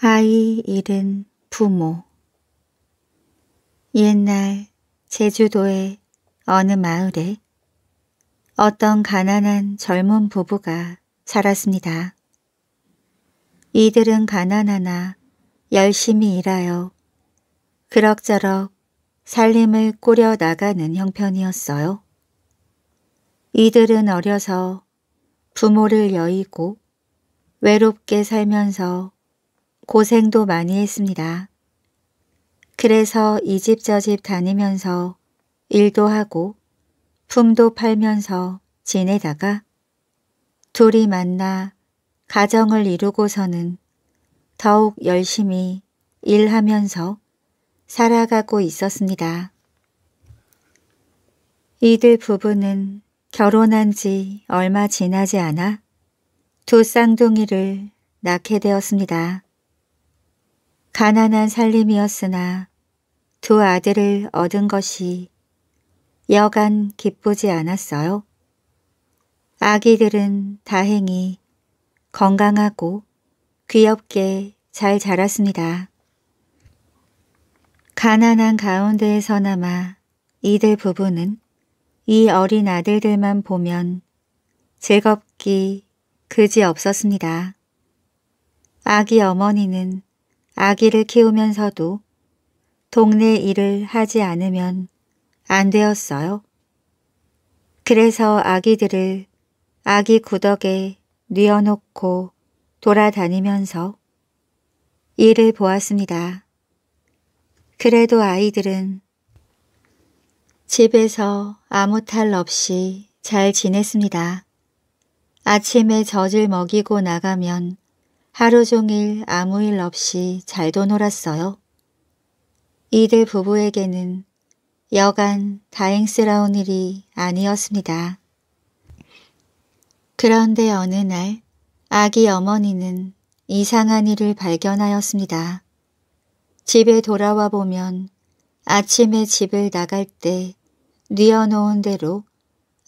아이 잃은 부모 옛날 제주도의 어느 마을에 어떤 가난한 젊은 부부가 살았습니다. 이들은 가난하나 열심히 일하여 그럭저럭 살림을 꾸려 나가는 형편이었어요. 이들은 어려서 부모를 여의고 외롭게 살면서 고생도 많이 했습니다. 그래서 이 집 저 집 다니면서 일도 하고 품도 팔면서 지내다가 둘이 만나 가정을 이루고서는 더욱 열심히 일하면서 살아가고 있었습니다. 이들 부부는 결혼한 지 얼마 지나지 않아 두 쌍둥이를 낳게 되었습니다. 가난한 살림이었으나 두 아들을 얻은 것이 여간 기쁘지 않았어요. 아기들은 다행히 건강하고 귀엽게 잘 자랐습니다. 가난한 가운데에서나마 이들 부부는 이 어린 아들들만 보면 즐겁기 그지없었습니다. 아기 어머니는 아기를 키우면서도 동네 일을 하지 않으면 안 되었어요. 그래서 아기들을 아기 구덕에 뉘어놓고 돌아다니면서 일을 보았습니다. 그래도 아이들은 집에서 아무 탈 없이 잘 지냈습니다. 아침에 젖을 먹이고 나가면 하루 종일 아무 일 없이 잘도 놀았어요. 이들 부부에게는 여간 다행스러운 일이 아니었습니다. 그런데 어느 날 아기 어머니는 이상한 일을 발견하였습니다. 집에 돌아와 보면 아침에 집을 나갈 때 뉘어놓은 대로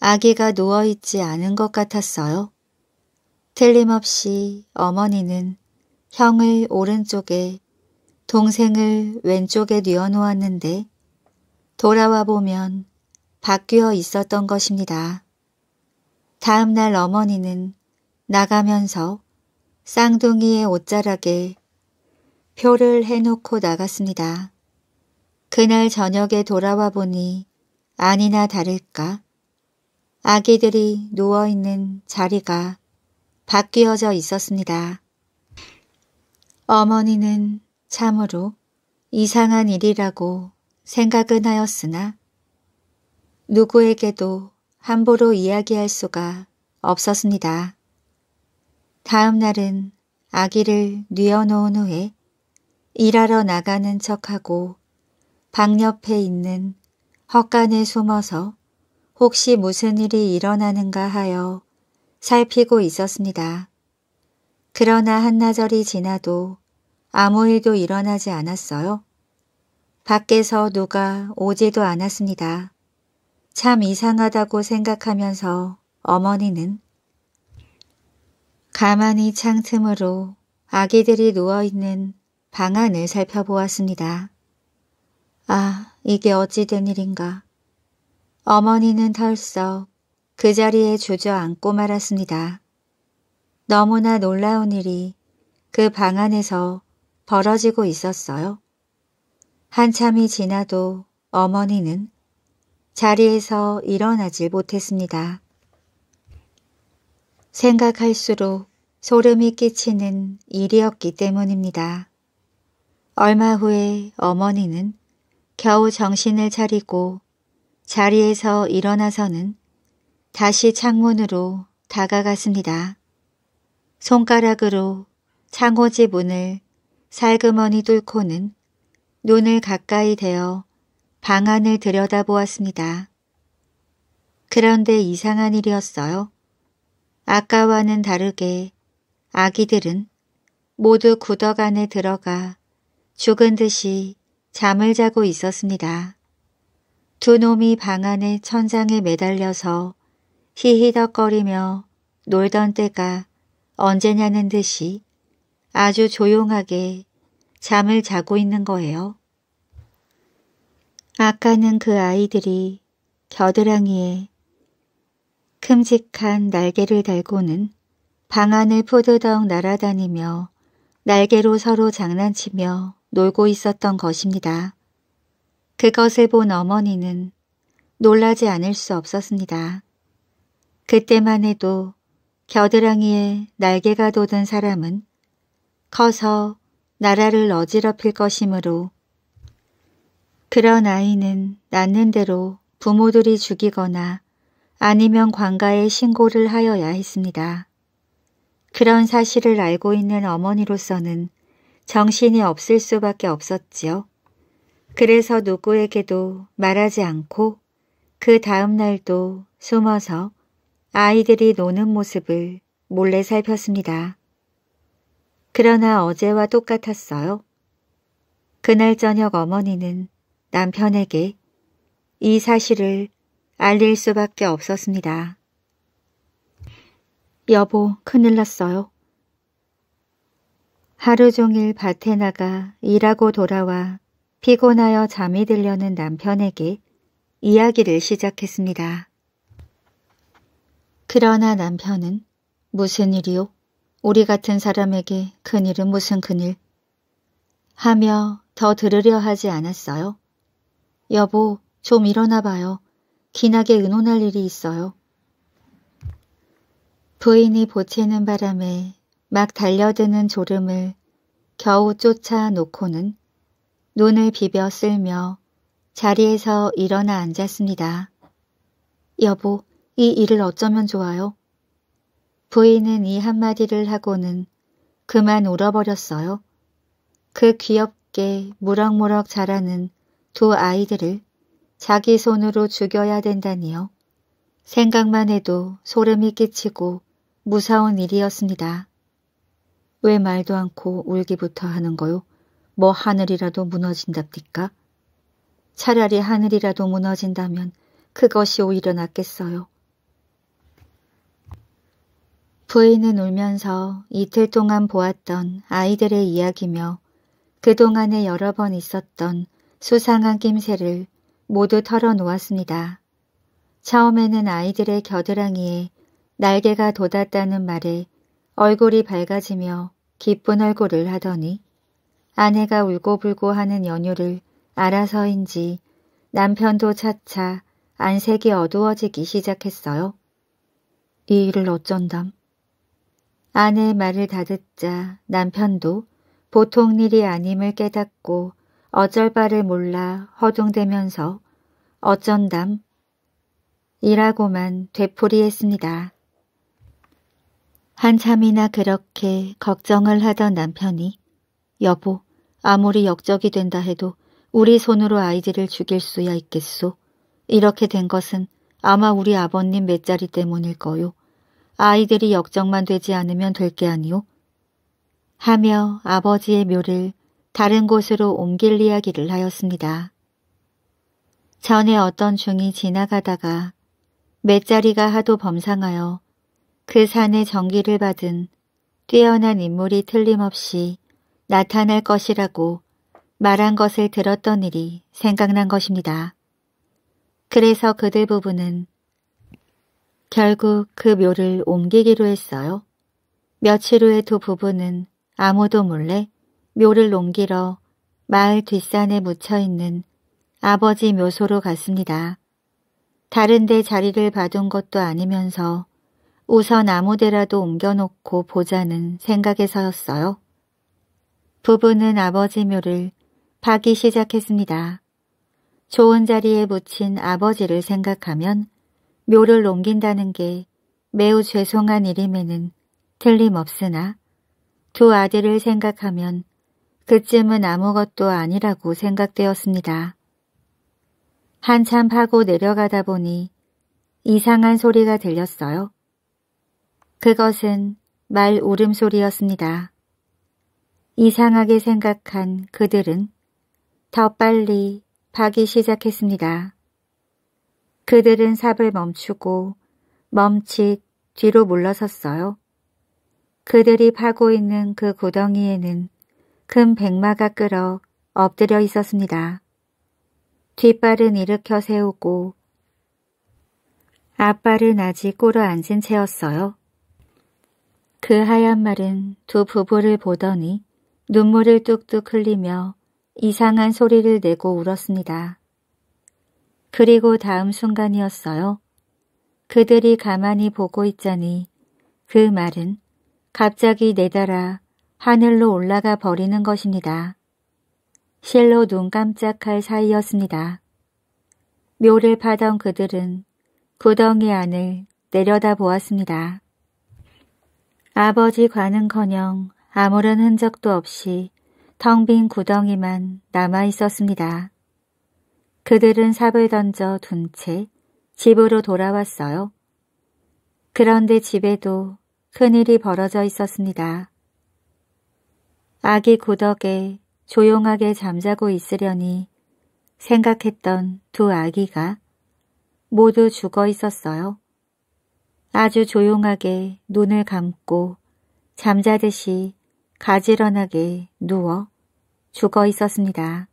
아기가 누워있지 않은 것 같았어요. 틀림없이 어머니는 형을 오른쪽에 동생을 왼쪽에 뉘어놓았는데 돌아와 보면 바뀌어 있었던 것입니다. 다음 날 어머니는 나가면서 쌍둥이의 옷자락에 표를 해놓고 나갔습니다. 그날 저녁에 돌아와 보니 아니나 다를까 아기들이 누워있는 자리가 바뀌어져 있었습니다. 어머니는 참으로 이상한 일이라고 생각은 하였으나 누구에게도 함부로 이야기할 수가 없었습니다. 다음 날은 아기를 뉘어놓은 후에 일하러 나가는 척하고 방 옆에 있는 헛간에 숨어서 혹시 무슨 일이 일어나는가 하여 살피고 있었습니다. 그러나 한나절이 지나도 아무 일도 일어나지 않았어요. 밖에서 누가 오지도 않았습니다. 참 이상하다고 생각하면서 어머니는 가만히 창틈으로 아기들이 누워있는 방 안을 살펴보았습니다. 아, 이게 어찌 된 일인가. 어머니는 털썩 그 자리에 주저앉고 말았습니다. 너무나 놀라운 일이 그 방 안에서 벌어지고 있었어요. 한참이 지나도 어머니는 자리에서 일어나질 못했습니다. 생각할수록 소름이 끼치는 일이었기 때문입니다. 얼마 후에 어머니는 겨우 정신을 차리고 자리에서 일어나서는 다시 창문으로 다가갔습니다. 손가락으로 창호지 문을 살그머니 뚫고는 눈을 가까이 대어 방 안을 들여다보았습니다. 그런데 이상한 일이었어요. 아까와는 다르게 아기들은 모두 구덕 안에 들어가 죽은 듯이 잠을 자고 있었습니다. 두 놈이 방 안에 천장에 매달려서 히히덕거리며 놀던 때가 언제냐는 듯이 아주 조용하게 잠을 자고 있는 거예요. 아까는 그 아이들이 겨드랑이에 큼직한 날개를 달고는 방 안을 푸드덕 날아다니며 날개로 서로 장난치며 놀고 있었던 것입니다. 그것을 본 어머니는 놀라지 않을 수 없었습니다. 그때만 해도 겨드랑이에 날개가 돋은 사람은 커서 나라를 어지럽힐 것이므로 그런 아이는 낳는 대로 부모들이 죽이거나 아니면 관가에 신고를 하여야 했습니다. 그런 사실을 알고 있는 어머니로서는 정신이 없을 수밖에 없었지요. 그래서 누구에게도 말하지 않고 그 다음 날도 숨어서 아이들이 노는 모습을 몰래 살폈습니다. 그러나 어제와 똑같았어요. 그날 저녁 어머니는 남편에게 이 사실을 알릴 수밖에 없었습니다. 여보, 큰일 났어요. 하루 종일 밭에 나가 일하고 돌아와 피곤하여 잠이 들려는 남편에게 이야기를 시작했습니다. 그러나 남편은 무슨 일이요? 우리 같은 사람에게 큰일은 무슨 큰일? 하며 더 들으려 하지 않았어요. 여보, 좀 일어나 봐요. 기나게 의논할 일이 있어요. 부인이 보채는 바람에 막 달려드는 졸음을 겨우 쫓아 놓고는 눈을 비벼 쓸며 자리에서 일어나 앉았습니다. 여보, 이 일을 어쩌면 좋아요? 부인은 이 한마디를 하고는 그만 울어버렸어요. 그 귀엽게 무럭무럭 자라는 두 아이들을 자기 손으로 죽여야 된다니요. 생각만 해도 소름이 끼치고 무서운 일이었습니다. 왜 말도 않고 울기부터 하는 거요? 뭐 하늘이라도 무너진답니까? 차라리 하늘이라도 무너진다면 그것이 오히려 낫겠어요. 부인은 울면서 이틀 동안 보았던 아이들의 이야기며 그동안에 여러 번 있었던 수상한 낌새를 모두 털어놓았습니다. 처음에는 아이들의 겨드랑이에 날개가 돋았다는 말에 얼굴이 밝아지며 기쁜 얼굴을 하더니 아내가 울고불고 하는 연유를 알아서인지 남편도 차차 안색이 어두워지기 시작했어요. 이 일을 어쩐담. 아내의 말을 다 듣자 남편도 보통 일이 아님을 깨닫고 어쩔 바를 몰라 허둥대면서 어쩐담 이라고만 되풀이했습니다. 한참이나 그렇게 걱정을 하던 남편이 여보 아무리 역적이 된다 해도 우리 손으로 아이들을 죽일 수야 있겠소. 이렇게 된 것은 아마 우리 아버님 맷자리 때문일 거요. 아이들이 역정만 되지 않으면 될 게 아니오? 하며 아버지의 묘를 다른 곳으로 옮길 이야기를 하였습니다. 전에 어떤 중이 지나가다가 맷자리가 하도 범상하여 그 산의 정기를 받은 뛰어난 인물이 틀림없이 나타날 것이라고 말한 것을 들었던 일이 생각난 것입니다. 그래서 그들 부부는 결국 그 묘를 옮기기로 했어요. 며칠 후에 두 부부는 아무도 몰래 묘를 옮기러 마을 뒷산에 묻혀있는 아버지 묘소로 갔습니다. 다른데 자리를 받은 것도 아니면서 우선 아무데라도 옮겨놓고 보자는 생각에서였어요. 부부는 아버지 묘를 파기 시작했습니다. 좋은 자리에 묻힌 아버지를 생각하면 묘를 옮긴다는 게 매우 죄송한 일임에는 틀림없으나 두 아들을 생각하면 그쯤은 아무것도 아니라고 생각되었습니다. 한참 파고 내려가다 보니 이상한 소리가 들렸어요. 그것은 말 울음소리였습니다. 이상하게 생각한 그들은 더 빨리 파기 시작했습니다. 그들은 삽을 멈추고 멈칫 뒤로 물러섰어요. 그들이 파고 있는 그 구덩이에는 큰 백마가 끌어 엎드려 있었습니다. 뒷발은 일으켜 세우고 앞발은 아직 꼬어 앉은 채였어요. 그 하얀 말은 두 부부를 보더니 눈물을 뚝뚝 흘리며 이상한 소리를 내고 울었습니다. 그리고 다음 순간이었어요. 그들이 가만히 보고 있자니 그 말은 갑자기 내달아 하늘로 올라가 버리는 것입니다. 실로 눈 깜짝할 사이였습니다. 묘를 파던 그들은 구덩이 안을 내려다 보았습니다. 아버지 관은커녕 아무런 흔적도 없이 텅 빈 구덩이만 남아 있었습니다. 그들은 삽을 던져 둔 채 집으로 돌아왔어요. 그런데 집에도 큰일이 벌어져 있었습니다. 아기 구덕에 조용하게 잠자고 있으려니 생각했던 두 아기가 모두 죽어 있었어요. 아주 조용하게 눈을 감고 잠자듯이 가지런하게 누워 죽어 있었습니다.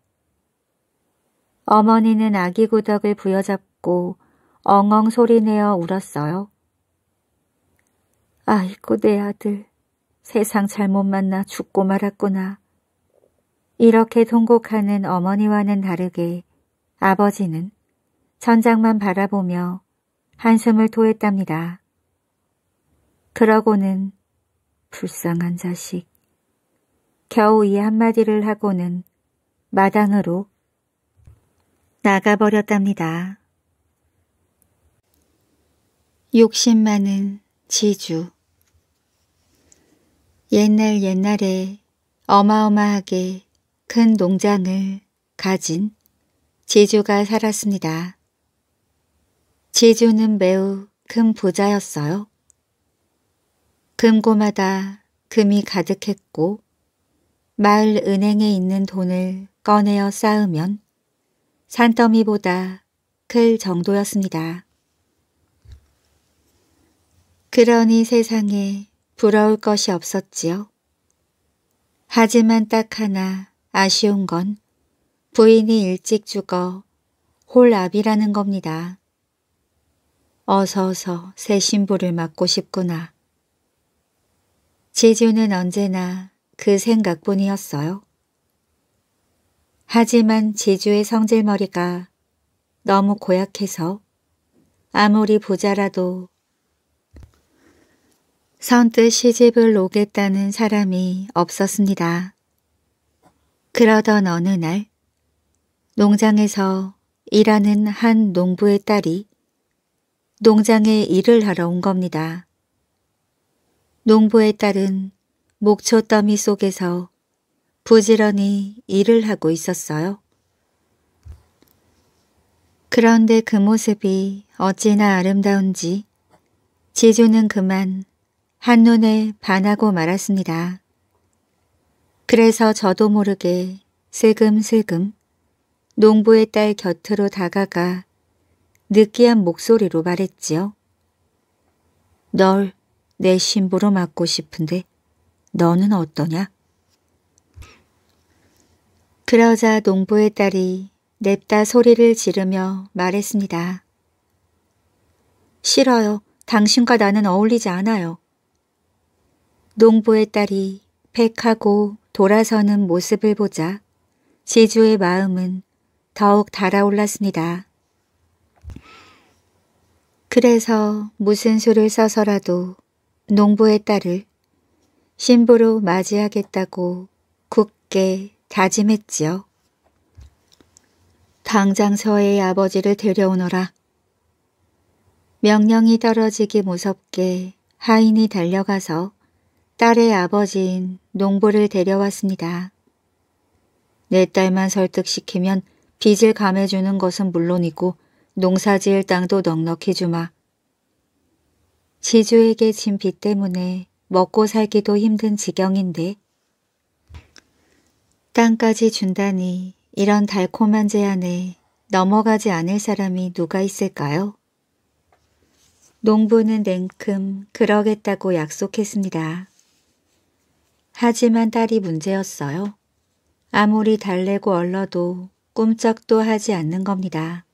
어머니는 아기 구덕을 부여잡고 엉엉 소리내어 울었어요. 아이고 내 아들, 세상 잘못 만나 죽고 말았구나. 이렇게 통곡하는 어머니와는 다르게 아버지는 천장만 바라보며 한숨을 토했답니다. 그러고는 불쌍한 자식, 겨우 이 한마디를 하고는 마당으로 나가버렸답니다. 욕심 많은 지주 옛날 옛날에 어마어마하게 큰 농장을 가진 지주가 살았습니다. 지주는 매우 큰 부자였어요. 금고마다 금이 가득했고 마을 은행에 있는 돈을 꺼내어 쌓으면 산더미보다 클 정도였습니다. 그러니 세상에 부러울 것이 없었지요. 하지만 딱 하나 아쉬운 건 부인이 일찍 죽어 홀압이라는 겁니다. 어서어서 새 신부를 맡고 싶구나. 지주는 언제나 그 생각뿐이었어요. 하지만 지주의 성질머리가 너무 고약해서 아무리 부자라도 선뜻 시집을 오겠다는 사람이 없었습니다. 그러던 어느 날 농장에서 일하는 한 농부의 딸이 농장에 일을 하러 온 겁니다. 농부의 딸은 목초더미 속에서 부지런히 일을 하고 있었어요. 그런데 그 모습이 어찌나 아름다운지 지주는 그만 한눈에 반하고 말았습니다. 그래서 저도 모르게 슬금슬금 농부의 딸 곁으로 다가가 느끼한 목소리로 말했지요. 널 내 신부로 맡고 싶은데 너는 어떠냐? 그러자 농부의 딸이 냅다 소리를 지르며 말했습니다. 싫어요. 당신과 나는 어울리지 않아요. 농부의 딸이 백하고 돌아서는 모습을 보자 지주의 마음은 더욱 달아올랐습니다. 그래서 무슨 수를 써서라도 농부의 딸을 신부로 맞이하겠다고 굳게 다짐했지요. 당장 서의 아버지를 데려오너라. 명령이 떨어지기 무섭게 하인이 달려가서 딸의 아버지인 농부를 데려왔습니다. 내 딸만 설득시키면 빚을 감해주는 것은 물론이고 농사지을 땅도 넉넉히 주마. 지주에게 진 빚 때문에 먹고 살기도 힘든 지경인데 식당까지 준다니 이런 달콤한 제안에 넘어가지 않을 사람이 누가 있을까요? 농부는 냉큼 그러겠다고 약속했습니다. 하지만 딸이 문제였어요. 아무리 달래고 얼러도 꿈쩍도 하지 않는 겁니다.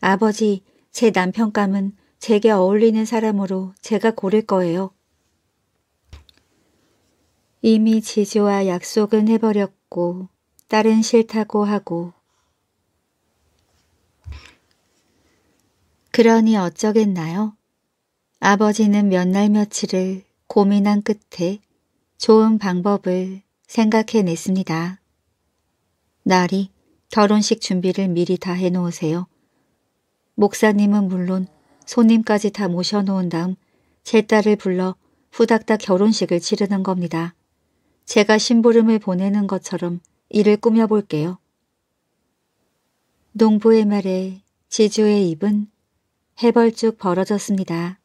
아버지, 제 남편감은 제게 어울리는 사람으로 제가 고를 거예요. 이미 지지와 약속은 해버렸고 딸은 싫다고 하고 그러니 어쩌겠나요? 아버지는 몇 날 며칠을 고민한 끝에 좋은 방법을 생각해냈습니다. 날이 결혼식 준비를 미리 다 해놓으세요. 목사님은 물론 손님까지 다 모셔놓은 다음 제 딸을 불러 후닥닥 결혼식을 치르는 겁니다. 제가 심부름을 보내는 것처럼 일을 꾸며볼게요. 농부의 말에 지주의 입은 해벌쭉 벌어졌습니다.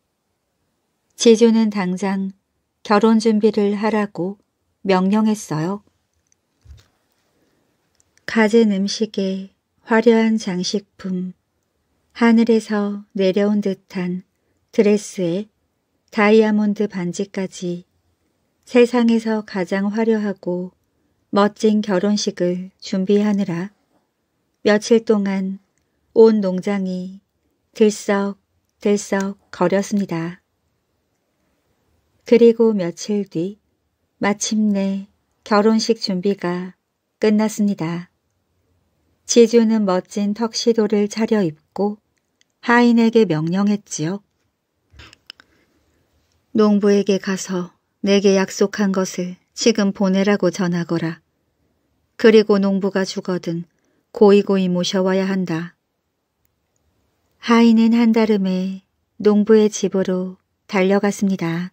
지주는 당장 결혼 준비를 하라고 명령했어요. 가진 음식에 화려한 장식품, 하늘에서 내려온 듯한 드레스에 다이아몬드 반지까지 세상에서 가장 화려하고 멋진 결혼식을 준비하느라 며칠 동안 온 농장이 들썩들썩 거렸습니다. 그리고 며칠 뒤 마침내 결혼식 준비가 끝났습니다. 지주는 멋진 턱시도를 차려입고 하인에게 명령했지요. 농부에게 가서 내게 약속한 것을 지금 보내라고 전하거라. 그리고 농부가 죽어든 고이고이 모셔와야 한다. 하인은 한달음에 농부의 집으로 달려갔습니다.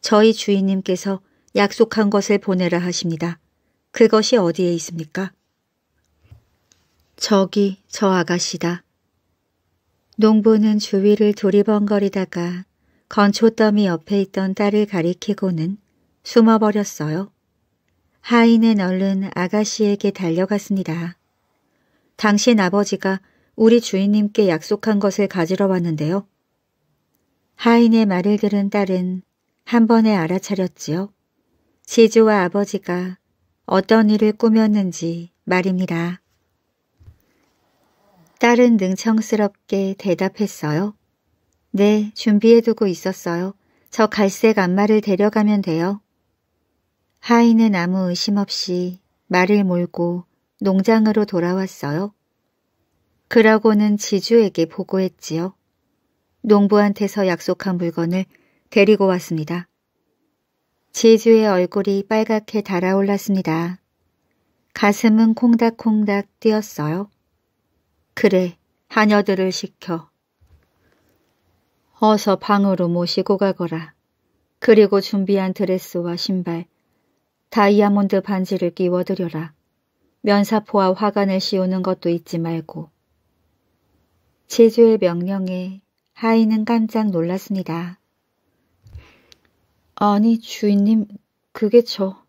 저희 주인님께서 약속한 것을 보내라 하십니다. 그것이 어디에 있습니까? 저기 저 아가씨다. 농부는 주위를 두리번거리다가 건초더미 옆에 있던 딸을 가리키고는 숨어버렸어요. 하인은 얼른 아가씨에게 달려갔습니다. 당신 아버지가 우리 주인님께 약속한 것을 가지러 왔는데요. 하인의 말을 들은 딸은 한 번에 알아차렸지요. 지주와 아버지가 어떤 일을 꾸몄는지 말입니다. 딸은 능청스럽게 대답했어요. 네, 준비해두고 있었어요. 저 갈색 안마를 데려가면 돼요. 하이는 아무 의심 없이 말을 몰고 농장으로 돌아왔어요. 그러고는 지주에게 보고했지요. 농부한테서 약속한 물건을 데리고 왔습니다. 지주의 얼굴이 빨갛게 달아올랐습니다. 가슴은 콩닥콩닥 뛰었어요. 그래, 하녀들을 시켜 어서 방으로 모시고 가거라. 그리고 준비한 드레스와 신발, 다이아몬드 반지를 끼워드려라. 면사포와 화관을 씌우는 것도 잊지 말고. 제주의 명령에 하인은 깜짝 놀랐습니다. 아니 주인님, 그게 저.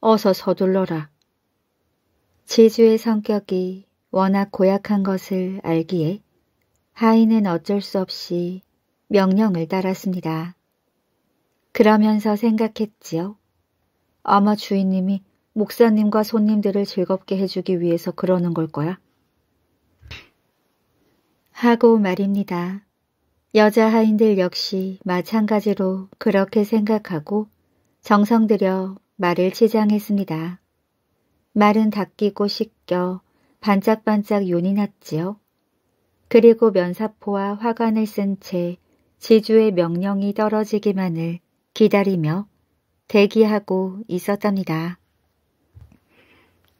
어서 서둘러라. 제주의 성격이 워낙 고약한 것을 알기에 하인은 어쩔 수 없이 명령을 따랐습니다. 그러면서 생각했지요. 아마 주인님이 목사님과 손님들을 즐겁게 해주기 위해서 그러는 걸 거야. 하고 말입니다. 여자 하인들 역시 마찬가지로 그렇게 생각하고 정성 들여 말을 치장했습니다. 말은 닦이고 씻겨 반짝반짝 윤이 났지요. 그리고 면사포와 화관을 쓴채 지주의 명령이 떨어지기만을 기다리며 대기하고 있었답니다.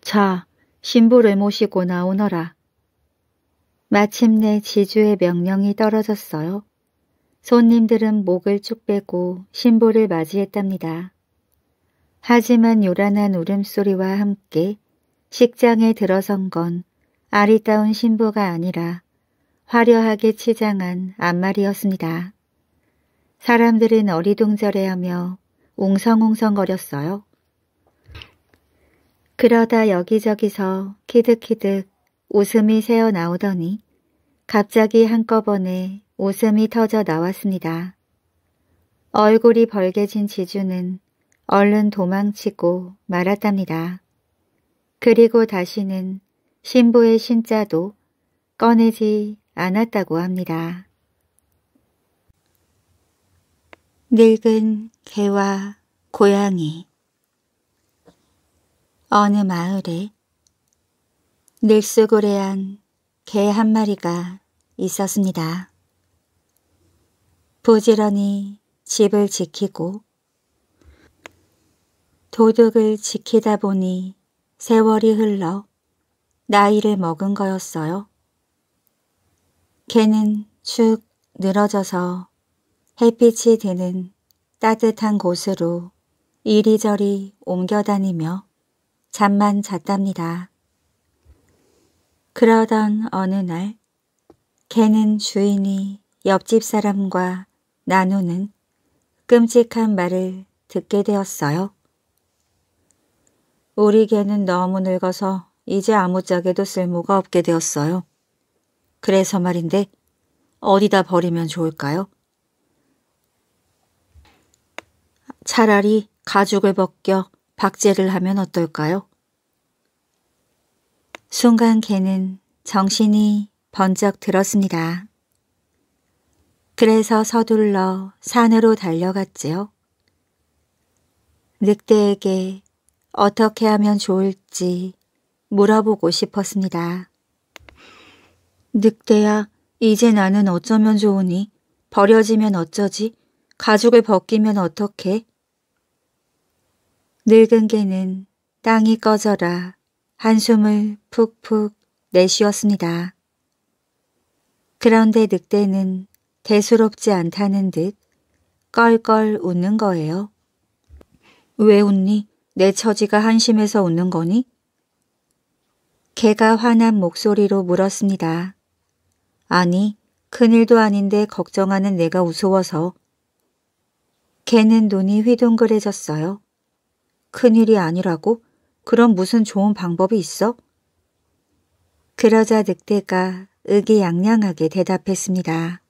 자, 신부를 모시고 나오너라. 마침내 지주의 명령이 떨어졌어요. 손님들은 목을 쭉 빼고 신부를 맞이했답니다. 하지만 요란한 울음소리와 함께 식장에 들어선 건 아리따운 신부가 아니라 화려하게 치장한 앞말이었습니다. 사람들은 어리둥절해하며 웅성웅성거렸어요. 그러다 여기저기서 키득키득 웃음이 새어 나오더니 갑자기 한꺼번에 웃음이 터져 나왔습니다. 얼굴이 벌개진 지주는 얼른 도망치고 말았답니다. 그리고 다시는 신부의 신자도 꺼내지 않았다고 합니다. 늙은 개와 고양이 어느 마을에 늘쑥고레한개 한 마리가 있었습니다. 부지런히 집을 지키고 도둑을 지키다 보니 세월이 흘러 나이를 먹은 거였어요. 개는 축 늘어져서 햇빛이 드는 따뜻한 곳으로 이리저리 옮겨다니며 잠만 잤답니다. 그러던 어느 날 개는 주인이 옆집 사람과 나누는 끔찍한 말을 듣게 되었어요. 우리 개는 너무 늙어서 이제 아무짝에도 쓸모가 없게 되었어요. 그래서 말인데 어디다 버리면 좋을까요? 차라리 가죽을 벗겨 박제를 하면 어떨까요? 순간 개는 정신이 번쩍 들었습니다. 그래서 서둘러 산으로 달려갔지요. 늑대에게 어떻게 하면 좋을지 물어보고 싶었습니다. 늑대야, 이제 나는 어쩌면 좋으니? 버려지면 어쩌지? 가죽을 벗기면 어떡해? 늙은 개는 땅이 꺼져라 한숨을 푹푹 내쉬었습니다. 그런데 늑대는 대수롭지 않다는 듯 껄껄 웃는 거예요. 왜 웃니? 내 처지가 한심해서 웃는 거니? 개가 화난 목소리로 물었습니다. 아니, 큰일도 아닌데 걱정하는 내가 우스워서. 걔는 눈이 휘둥그레졌어요. 큰일이 아니라고? 그럼 무슨 좋은 방법이 있어? 그러자 늑대가 의기양양하게 대답했습니다.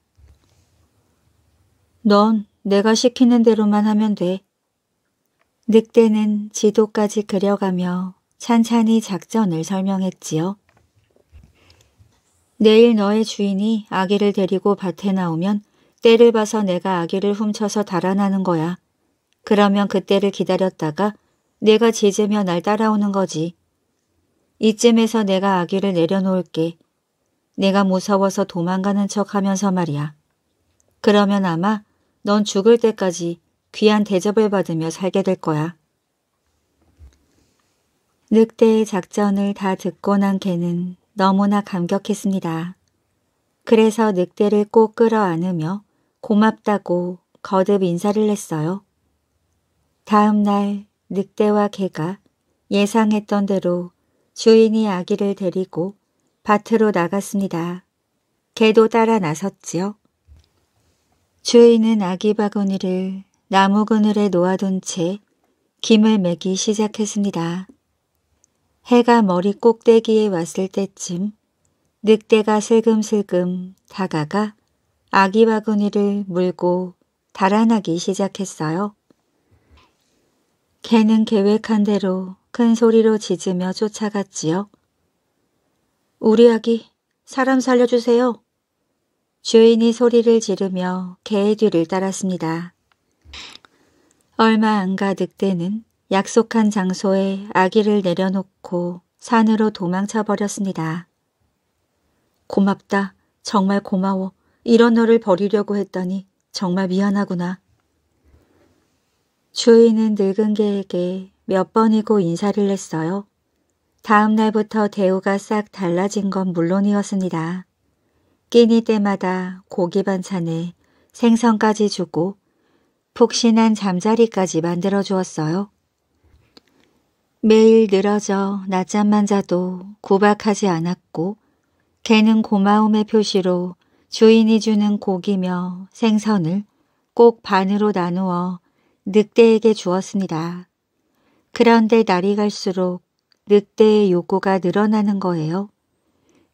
넌 내가 시키는 대로만 하면 돼. 늑대는 지도까지 그려가며 찬찬히 작전을 설명했지요. 내일 너의 주인이 아기를 데리고 밭에 나오면 때를 봐서 내가 아기를 훔쳐서 달아나는 거야. 그러면 그때를 기다렸다가 내가 제재며날 따라오는 거지. 이쯤에서 내가 아기를 내려놓을게. 내가 무서워서 도망가는 척하면서 말이야. 그러면 아마 넌 죽을 때까지 귀한 대접을 받으며 살게 될 거야. 늑대의 작전을 다 듣고 난 개는 너무나 감격했습니다. 그래서 늑대를 꼭 끌어안으며 고맙다고 거듭 인사를 했어요. 다음 날 늑대와 개가 예상했던 대로 주인이 아기를 데리고 밭으로 나갔습니다. 개도 따라 나섰지요. 주인은 아기 바구니를 나무 그늘에 놓아둔 채 김을 매기 시작했습니다. 해가 머리 꼭대기에 왔을 때쯤 늑대가 슬금슬금 다가가 아기 바구니를 물고 달아나기 시작했어요. 개는 계획한 대로 큰 소리로 짖으며 쫓아갔지요. 우리 아기, 사람 살려주세요. 주인이 소리를 지르며 개의 뒤를 따랐습니다. 얼마 안 가 늑대는 약속한 장소에 아기를 내려놓고 산으로 도망쳐 버렸습니다. 고맙다. 정말 고마워. 이런 너를 버리려고 했더니 정말 미안하구나. 주인은 늙은 개에게 몇 번이고 인사를 했어요. 다음 날부터 대우가 싹 달라진 건 물론이었습니다. 끼니 때마다 고기 반찬에 생선까지 주고 푹신한 잠자리까지 만들어 주었어요. 매일 늘어져 낮잠만 자도 구박하지 않았고 개는 고마움의 표시로 주인이 주는 고기며 생선을 꼭 반으로 나누어 늑대에게 주었습니다. 그런데 날이 갈수록 늑대의 요구가 늘어나는 거예요.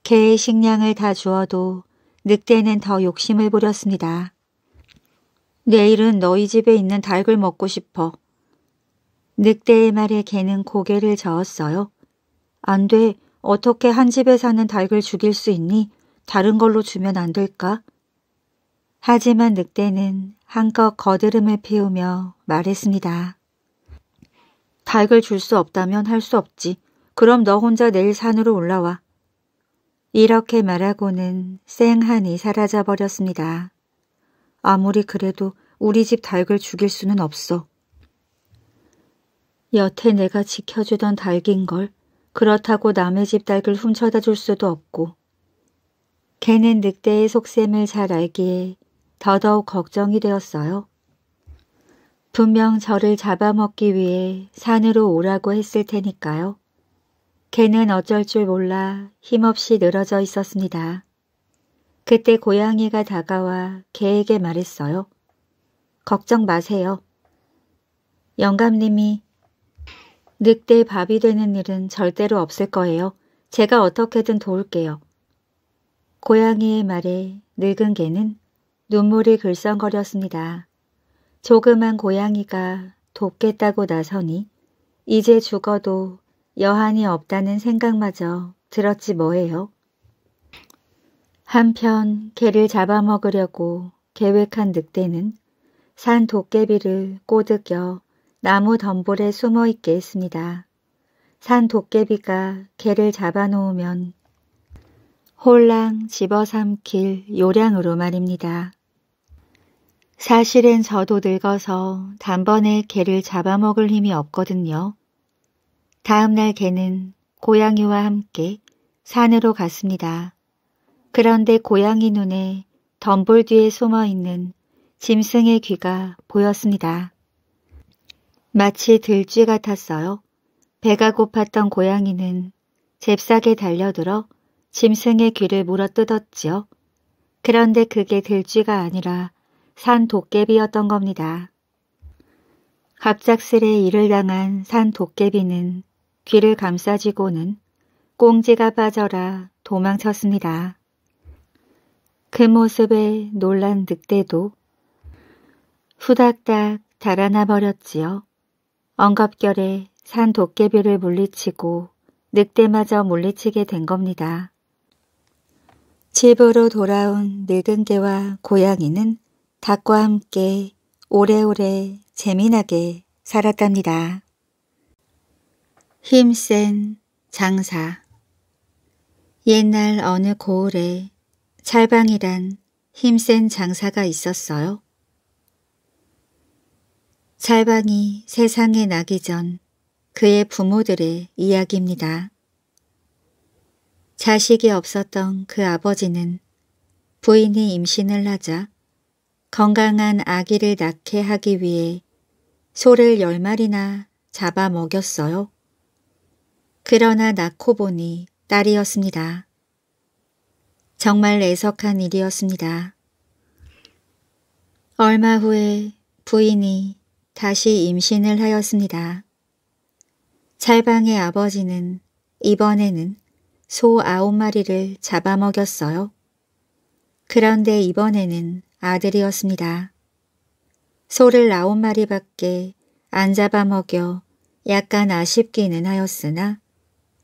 개의 식량을 다 주어도 늑대는 더 욕심을 부렸습니다. 내일은 너희 집에 있는 닭을 먹고 싶어. 늑대의 말에 개는 고개를 저었어요. 안 돼. 어떻게 한 집에 사는 닭을 죽일 수 있니? 다른 걸로 주면 안 될까? 하지만 늑대는 한껏 거드름을 피우며 말했습니다. 닭을 줄 수 없다면 할 수 없지. 그럼 너 혼자 내일 산으로 올라와. 이렇게 말하고는 쌩하니 사라져버렸습니다. 아무리 그래도 우리 집 닭을 죽일 수는 없어. 여태 내가 지켜주던 닭인걸 그렇다고 남의 집 닭을 훔쳐다 줄 수도 없고 개는 늑대의 속셈을 잘 알기에 더더욱 걱정이 되었어요. 분명 저를 잡아먹기 위해 산으로 오라고 했을 테니까요. 개는 어쩔 줄 몰라 힘없이 늘어져 있었습니다. 그때 고양이가 다가와 개에게 말했어요. 걱정 마세요. 영감님이 늑대 밥이 되는 일은 절대로 없을 거예요. 제가 어떻게든 도울게요. 고양이의 말에 늙은 개는 눈물이 글썽거렸습니다. 조그만 고양이가 돕겠다고 나서니 이제 죽어도 여한이 없다는 생각마저 들었지 뭐예요. 한편 개를 잡아먹으려고 계획한 늑대는 산 도깨비를 꼬드겨 나무 덤불에 숨어 있게 했습니다. 산 도깨비가 개를 잡아놓으면 홀랑 집어삼킬 요량으로 말입니다. 사실은 저도 늙어서 단번에 개를 잡아먹을 힘이 없거든요. 다음날 개는 고양이와 함께 산으로 갔습니다. 그런데 고양이 눈에 덤불 뒤에 숨어있는 짐승의 귀가 보였습니다. 마치 들쥐 같았어요. 배가 고팠던 고양이는 잽싸게 달려들어 짐승의 귀를 물어뜯었지요. 그런데 그게 들쥐가 아니라 산 도깨비였던 겁니다. 갑작스레 일을 당한 산 도깨비는 귀를 감싸지고는 꽁지가 빠져라 도망쳤습니다. 그 모습에 놀란 늑대도 후닥닥 달아나 버렸지요. 엉겁결에 산 도깨비를 물리치고 늑대마저 물리치게 된 겁니다. 집으로 돌아온 늙은 개와 고양이는 닭과 함께 오래오래 재미나게 살았답니다. 힘센 장사 옛날 어느 고을에 찰방이란 힘센 장사가 있었어요. 찰방이 세상에 나기 전 그의 부모들의 이야기입니다. 자식이 없었던 그 아버지는 부인이 임신을 하자 건강한 아기를 낳게 하기 위해 소를 열마리나 잡아 먹였어요. 그러나 낳고 보니 딸이었습니다. 정말 애석한 일이었습니다. 얼마 후에 부인이 다시 임신을 하였습니다. 찰방의 아버지는 이번에는 소 아홉 마리를 잡아먹였어요. 그런데 이번에는 아들이었습니다. 소를 아홉 마리밖에 안 잡아먹여 약간 아쉽기는 하였으나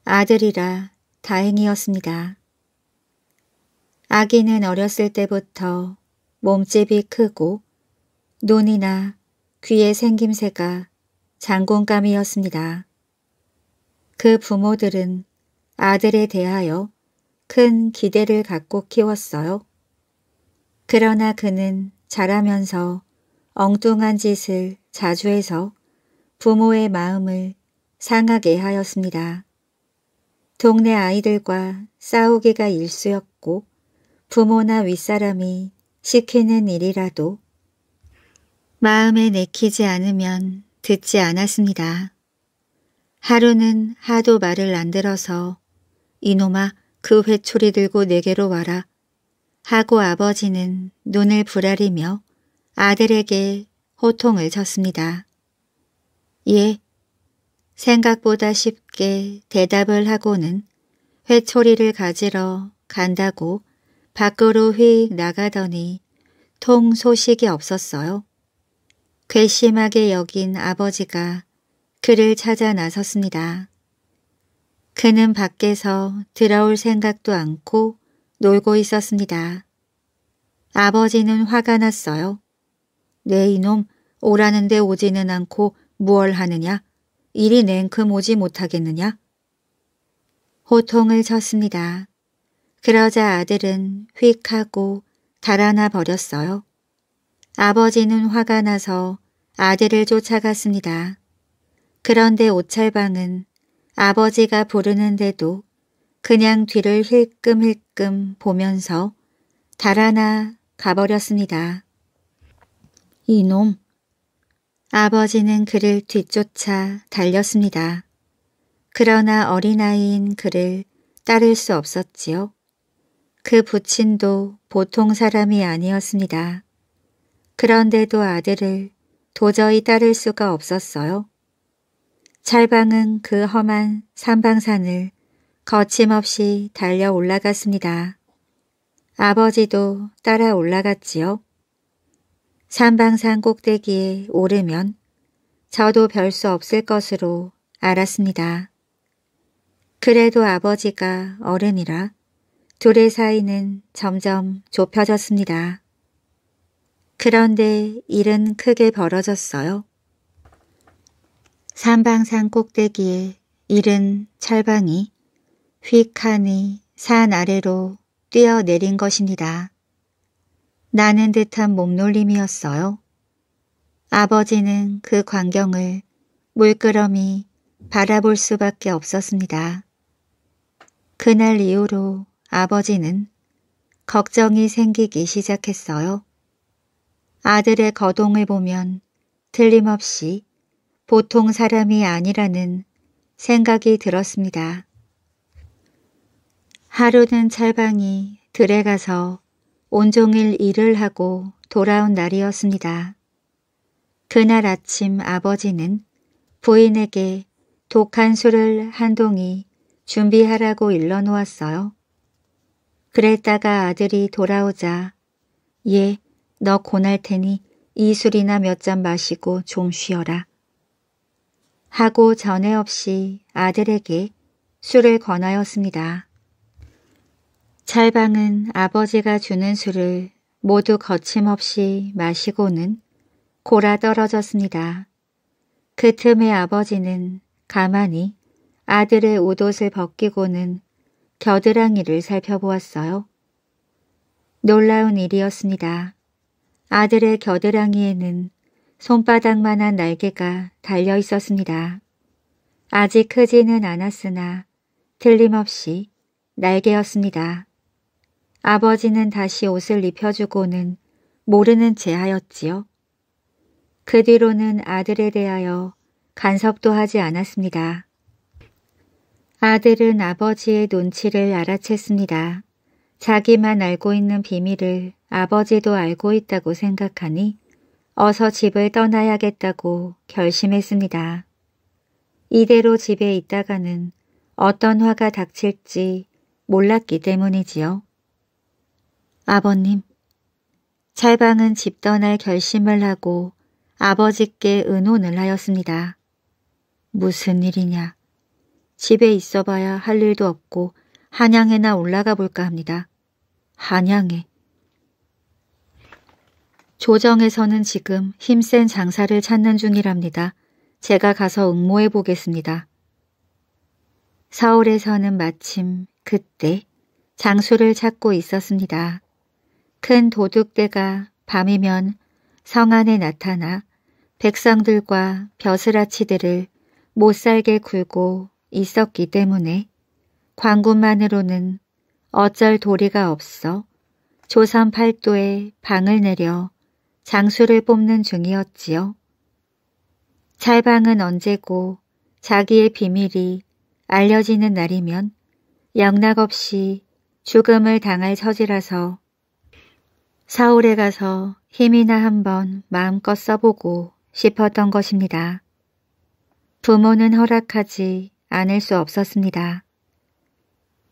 아들이라 다행이었습니다. 아기는 어렸을 때부터 몸집이 크고 눈이나 귀의 생김새가 장군감이었습니다. 그 부모들은 아들에 대하여 큰 기대를 갖고 키웠어요. 그러나 그는 자라면서 엉뚱한 짓을 자주 해서 부모의 마음을 상하게 하였습니다. 동네 아이들과 싸우기가 일쑤였고 부모나 윗사람이 시키는 일이라도 마음에 내키지 않으면 듣지 않았습니다. 하루는 하도 말을 안 들어서 이놈아 그 회초리 들고 내게로 와라 하고 아버지는 눈을 부라리며 아들에게 호통을 쳤습니다. 예, 생각보다 쉽게 대답을 하고는 회초리를 가지러 간다고 밖으로 휙 나가더니 통 소식이 없었어요. 괘씸하게 여긴 아버지가 그를 찾아 나섰습니다. 그는 밖에서 들어올 생각도 않고 놀고 있었습니다. 아버지는 화가 났어요. 내 네, 이놈 오라는데 오지는 않고 무얼 하느냐? 이리 냉큼 오지 못하겠느냐? 호통을 쳤습니다. 그러자 아들은 휙 하고 달아나 버렸어요. 아버지는 화가 나서 아들을 쫓아갔습니다. 그런데 오찰방은 아버지가 부르는데도 그냥 뒤를 힐끔힐끔 보면서 달아나 가버렸습니다. 이놈! 아버지는 그를 뒤쫓아 달렸습니다. 그러나 어린아이인 그를 따를 수 없었지요. 그 부친도 보통 사람이 아니었습니다. 그런데도 아들을 도저히 따를 수가 없었어요. 찰방은 그 험한 산방산을 거침없이 달려 올라갔습니다. 아버지도 따라 올라갔지요. 산방산 꼭대기에 오르면 저도 별 수 없을 것으로 알았습니다. 그래도 아버지가 어른이라 둘의 사이는 점점 좁혀졌습니다. 그런데 일은 크게 벌어졌어요. 산방산 꼭대기에 이른 철방이 휙하니 산 아래로 뛰어내린 것입니다. 나는 듯한 몸놀림이었어요. 아버지는 그 광경을 물끄러미 바라볼 수밖에 없었습니다. 그날 이후로 아버지는 걱정이 생기기 시작했어요. 아들의 거동을 보면 틀림없이 보통 사람이 아니라는 생각이 들었습니다. 하루는 찰방이 들에 가서 온종일 일을 하고 돌아온 날이었습니다. 그날 아침 아버지는 부인에게 독한 술을 한 동이 준비하라고 일러놓았어요. 그랬다가 아들이 돌아오자 예, 너 고날 테니 이 술이나 몇 잔 마시고 좀 쉬어라. 하고 전에 없이 아들에게 술을 권하였습니다. 찰방은 아버지가 주는 술을 모두 거침없이 마시고는 골아 떨어졌습니다. 그 틈에 아버지는 가만히 아들의 옷옷을 벗기고는 겨드랑이를 살펴보았어요. 놀라운 일이었습니다. 아들의 겨드랑이에는 손바닥만한 날개가 달려 있었습니다. 아직 크지는 않았으나 틀림없이 날개였습니다. 아버지는 다시 옷을 입혀주고는 모르는 체 하였지요. 그 뒤로는 아들에 대하여 간섭도 하지 않았습니다. 아들은 아버지의 눈치를 알아챘습니다. 자기만 알고 있는 비밀을 아버지도 알고 있다고 생각하니 어서 집을 떠나야겠다고 결심했습니다. 이대로 집에 있다가는 어떤 화가 닥칠지 몰랐기 때문이지요. 아버님, 찰방은 집 떠날 결심을 하고 아버지께 의논을 하였습니다. 무슨 일이냐. 집에 있어봐야 할 일도 없고 한양에나 올라가 볼까 합니다. 한양에. 조정에서는 지금 힘센 장사를 찾는 중이랍니다. 제가 가서 응모해 보겠습니다. 서울에서는 마침 그때 장수를 찾고 있었습니다. 큰 도둑대가 밤이면 성 안에 나타나 백성들과 벼슬아치들을 못살게 굴고 있었기 때문에 광군만으로는 어쩔 도리가 없어 조선 팔도에 방을 내려 장수를 뽑는 중이었지요. 찰방은 언제고 자기의 비밀이 알려지는 날이면 영락 없이 죽음을 당할 처지라서 사울에 가서 힘이나 한번 마음껏 써보고 싶었던 것입니다. 부모는 허락하지 않을 수 없었습니다.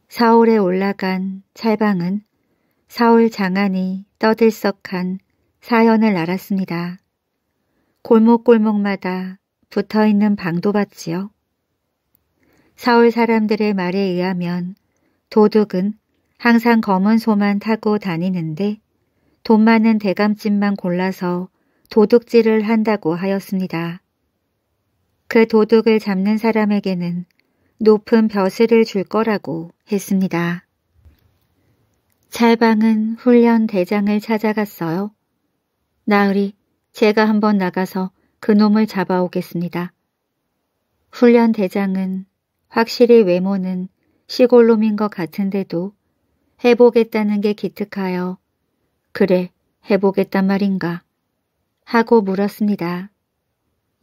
사울에 올라간 찰방은 사울 장안이 떠들썩한 사연을 알았습니다. 골목골목마다 붙어있는 방도봤지요 사울 사람들의 말에 의하면 도둑은 항상 검은 소만 타고 다니는데 돈 많은 대감집만 골라서 도둑질을 한다고 하였습니다. 그 도둑을 잡는 사람에게는 높은 벼슬을 줄 거라고 했습니다. 찰방은 훈련 대장을 찾아갔어요. 나으리, 제가 한번 나가서 그놈을 잡아오겠습니다. 훈련 대장은 확실히 외모는 시골놈인 것 같은데도 해보겠다는 게 기특하여 그래, 해보겠단 말인가 하고 물었습니다.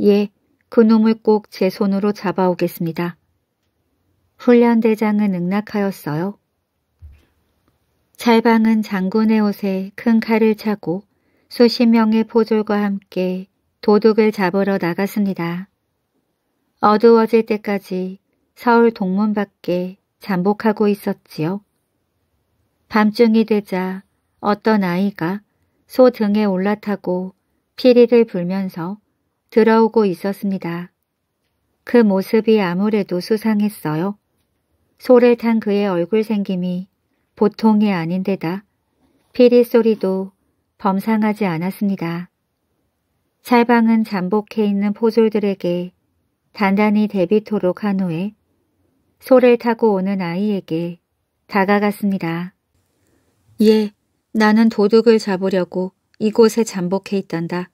예, 그놈을 꼭 제 손으로 잡아오겠습니다. 훈련대장은 응낙하였어요. 찰방은 장군의 옷에 큰 칼을 차고 수십 명의 포졸과 함께 도둑을 잡으러 나갔습니다. 어두워질 때까지 서울 동문 밖에 잠복하고 있었지요. 밤중이 되자 어떤 아이가 소 등에 올라타고 피리를 불면서 들어오고 있었습니다. 그 모습이 아무래도 수상했어요. 소를 탄 그의 얼굴 생김이 보통이 아닌데다 피리 소리도 범상하지 않았습니다. 찰방은 잠복해 있는 포졸들에게 단단히 대비토록 한 후에 소를 타고 오는 아이에게 다가갔습니다. 예, 나는 도둑을 잡으려고 이곳에 잠복해 있단다.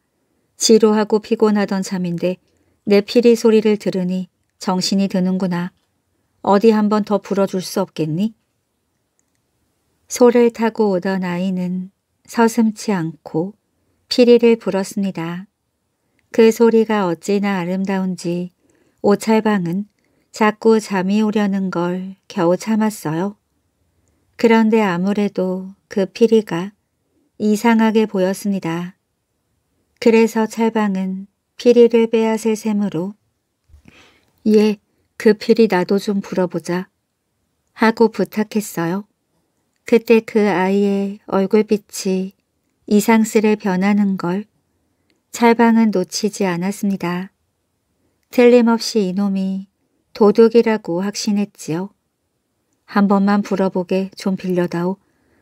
지루하고 피곤하던 잠인데 내 피리 소리를 들으니 정신이 드는구나. 어디 한 번 더 불어줄 수 없겠니? 소를 타고 오던 아이는 서슴치 않고 피리를 불었습니다. 그 소리가 어찌나 아름다운지 오찰방은 자꾸 잠이 오려는 걸 겨우 참았어요. 그런데 아무래도 그 피리가 이상하게 보였습니다. 그래서 찰방은 피리를 빼앗을 셈으로 예, 그 필이 나도 좀 불어보자 하고 부탁했어요. 그때 그 아이의 얼굴빛이 이상스레 변하는 걸 찰방은 놓치지 않았습니다. 틀림없이 이놈이 도둑이라고 확신했지요. 한 번만 불어보게 좀 빌려다오.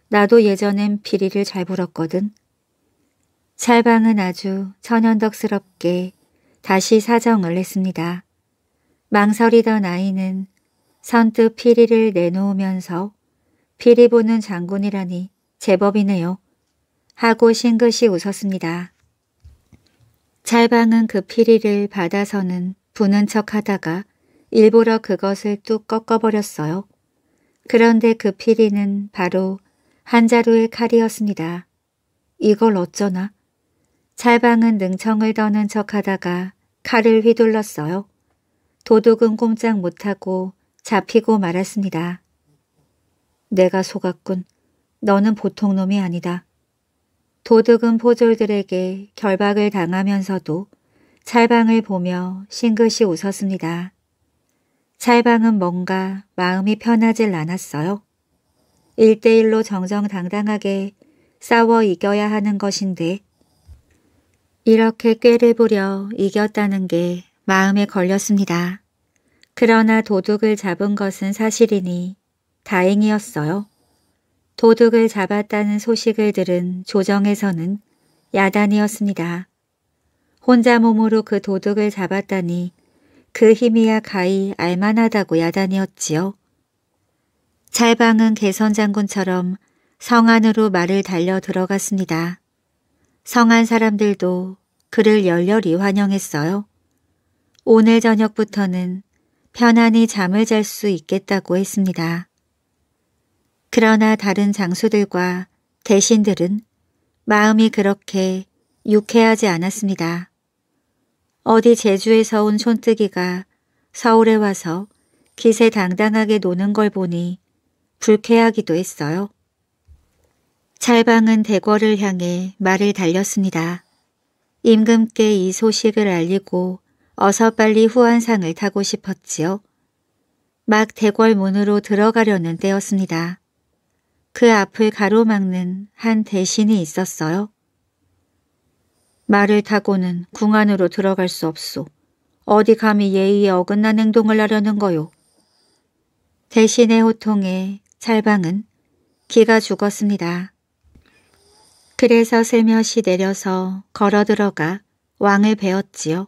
나도 예전엔 비리를 잘 불었거든. 찰방은 아주 천연덕스럽게 다시 사정을 했습니다. 망설이던 아이는 선뜻 피리를 내놓으면서 피리 보는 장군이라니 제법이네요. 하고 싱긋이 웃었습니다. 찰방은 그 피리를 받아서는 부는 척하다가 일부러 그것을 뚝 꺾어버렸어요. 그런데 그 피리는 바로 한 자루의 칼이었습니다. 이걸 어쩌나? 찰방은 능청을 더는 척하다가 칼을 휘둘렀어요. 도둑은 꼼짝 못하고 잡히고 말았습니다. 내가 속았군. 너는 보통 놈이 아니다. 도둑은 포졸들에게 결박을 당하면서도 찰방을 보며 싱긋이 웃었습니다. 찰방은 뭔가 마음이 편하질 않았어요. 일대일로 정정당당하게 싸워 이겨야 하는 것인데 이렇게 꾀를 부려 이겼다는 게 마음에 걸렸습니다. 그러나 도둑을 잡은 것은 사실이니 다행이었어요. 도둑을 잡았다는 소식을 들은 조정에서는 야단이었습니다. 혼자 몸으로 그 도둑을 잡았다니 그 힘이야 가히 알만하다고 야단이었지요. 찰방은 개선장군처럼 성 안으로 말을 달려 들어갔습니다. 성안 사람들도 그를 열렬히 환영했어요. 오늘 저녁부터는 편안히 잠을 잘 수 있겠다고 했습니다. 그러나 다른 장수들과 대신들은 마음이 그렇게 유쾌하지 않았습니다. 어디 제주에서 온손뜨기가 서울에 와서 기세당당하게 노는 걸 보니 불쾌하기도 했어요. 찰방은 대궐을 향해 말을 달렸습니다. 임금께 이 소식을 알리고 어서 빨리 후한상을 타고 싶었지요. 막 대궐 문으로 들어가려는 때였습니다. 그 앞을 가로막는 한 대신이 있었어요. 말을 타고는 궁 안으로 들어갈 수 없소. 어디 감히 예의에 어긋난 행동을 하려는 거요. 대신의 호통에 찰방은 기가 죽었습니다. 그래서 슬며시 내려서 걸어 들어가 왕을 배웠지요.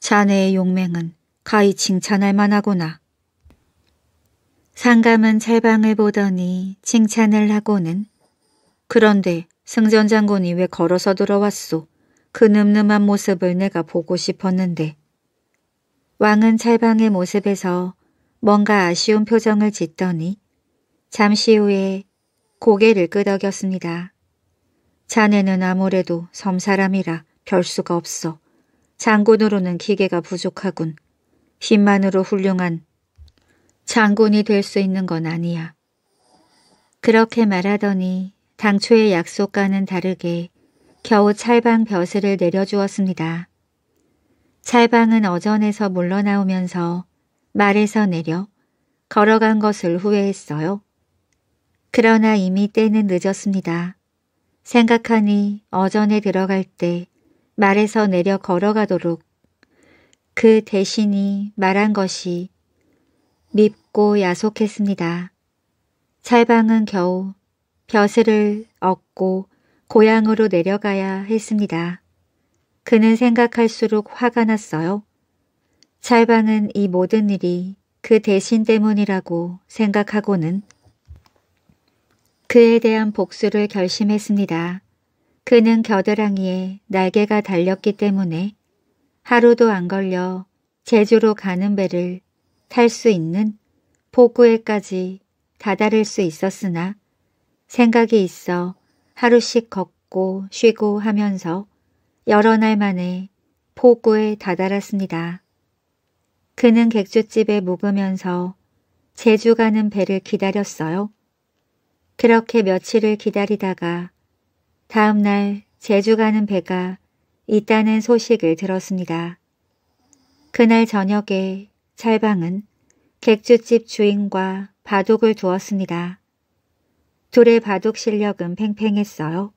자네의 용맹은 가히 칭찬할 만하구나. 상감은 제방을 보더니 칭찬을 하고는 그런데 승전 장군이 왜 걸어서 들어왔소? 그 늠름한 모습을 내가 보고 싶었는데. 왕은 찰방의 모습에서 뭔가 아쉬운 표정을 짓더니 잠시 후에 고개를 끄덕였습니다. 자네는 아무래도 섬사람이라 별 수가 없어. 장군으로는 기계가 부족하군. 힘만으로 훌륭한 장군이 될 수 있는 건 아니야. 그렇게 말하더니 당초의 약속과는 다르게 겨우 찰방 벼슬을 내려주었습니다. 찰방은 어전에서 물러나오면서 말에서 내려 걸어간 것을 후회했어요. 그러나 이미 때는 늦었습니다. 생각하니 어전에 들어갈 때 말에서 내려 걸어가도록 그 대신이 말한 것이 밉고 야속했습니다. 찰방은 겨우 벼슬을 얻고 고향으로 내려가야 했습니다. 그는 생각할수록 화가 났어요. 찰방은 이 모든 일이 그 대신 때문이라고 생각하고는 그에 대한 복수를 결심했습니다. 그는 겨드랑이에 날개가 달렸기 때문에 하루도 안 걸려 제주로 가는 배를 탈 수 있는 폭우에까지 다다를 수 있었으나 생각이 있어 하루씩 걷고 쉬고 하면서 여러 날 만에 폭우에 다다랐습니다. 그는 객주집에 묵으면서 제주 가는 배를 기다렸어요. 그렇게 며칠을 기다리다가 다음 날 제주 가는 배가 있다는 소식을 들었습니다. 그날 저녁에 찰방은 객주집 주인과 바둑을 두었습니다. 둘의 바둑 실력은 팽팽했어요.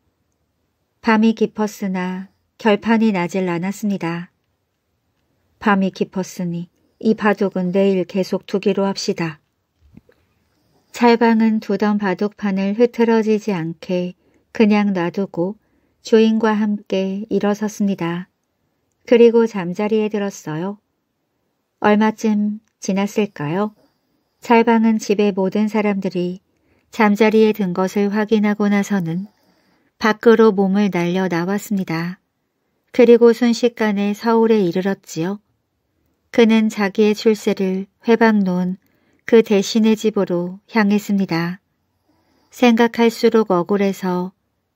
밤이 깊었으나 결판이 나질 않았습니다. 밤이 깊었으니 이 바둑은 내일 계속 두기로 합시다. 찰방은 두던 바둑판을 흐트러지지 않게 그냥 놔두고 주인과 함께 일어섰습니다. 그리고 잠자리에 들었어요. 얼마쯤 지났을까요? 찰방은 집의 모든 사람들이 잠자리에 든 것을 확인하고 나서는 밖으로 몸을 날려 나왔습니다. 그리고 순식간에 서울에 이르렀지요. 그는 자기의 출세를 회방놓은 그 대신의 집으로 향했습니다. 생각할수록 억울해서